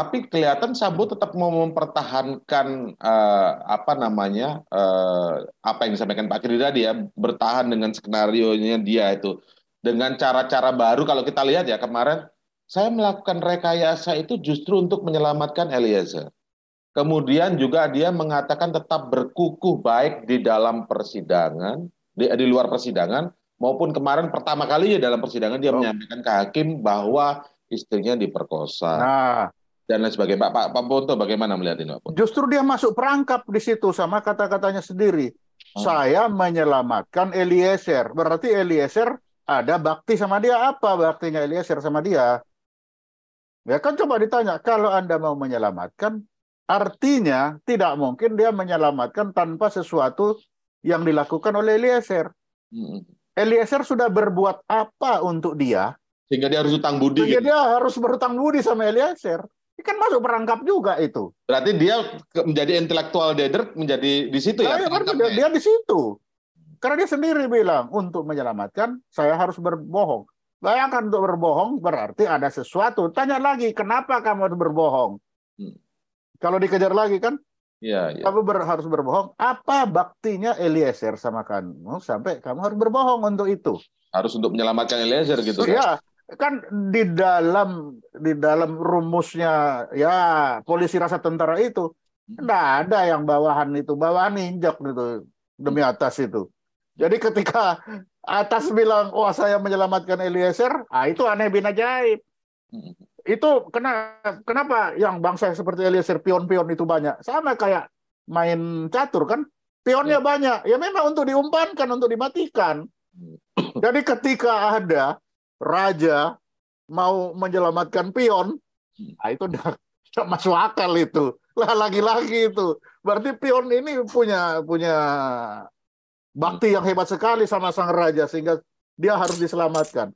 tapi kelihatan Sabu tetap mau mempertahankan uh, apa namanya uh, apa yang disampaikan Pak Kiri tadi ya bertahan dengan skenario nya dia itu dengan cara-cara baru kalau kita lihat ya kemarin saya melakukan rekayasa itu justru untuk menyelamatkan Eliezer. Kemudian juga dia mengatakan tetap berkukuh baik di dalam persidangan di, di luar persidangan maupun kemarin pertama kalinya dalam persidangan dia oh. menyampaikan ke hakim bahwa istrinya diperkosa. Nah, dan lain sebagainya. Pak Pak, bagaimana melihat ini Pak Ponto? Justru dia masuk perangkap di situ sama kata-katanya sendiri. Hmm. Saya menyelamatkan Eliezer. Berarti Eliezer ada bakti sama dia apa baktinya Eliezer sama dia? Ya kan coba ditanya, kalau Anda mau menyelamatkan, artinya tidak mungkin dia menyelamatkan tanpa sesuatu yang dilakukan oleh Eliezer. Hmm. Eliezer sudah berbuat apa untuk dia? Sehingga dia harus utang budi. Sehingga gitu? dia harus berutang budi sama Eliezer. Ini kan masuk perangkap juga itu. Berarti dia menjadi intelektual dader menjadi di situ ya? Nah, iya kan dia, dia di situ. Karena dia sendiri bilang untuk menyelamatkan saya harus berbohong. Bayangkan untuk berbohong berarti ada sesuatu. Tanya lagi kenapa kamu harus berbohong? Hmm. Kalau dikejar lagi kan? ya, Ya. Kamu ber, harus berbohong. Apa baktinya Eliezer sama kamu sampai kamu harus berbohong untuk itu? Harus untuk menyelamatkan Eliezer gitu. Kan? Iya. Kan? kan di dalam di dalam rumusnya ya polisi rasa tentara itu tidak ada yang bawahan itu bawahan injak gitu demi atas itu jadi ketika atas bilang wah oh, saya menyelamatkan Eliezer ah itu aneh bin ajaib itu kena, kenapa yang bangsa seperti Eliezer pion-pion itu banyak sama kayak main catur kan pionnya ya. banyak ya memang untuk diumpankan untuk dimatikan hmm. jadi ketika ada raja mau menyelamatkan pion, nah itu udah masuk akal itu. Lah lagi-lagi itu. Berarti pion ini punya punya bakti yang hebat sekali sama sang raja sehingga dia harus diselamatkan.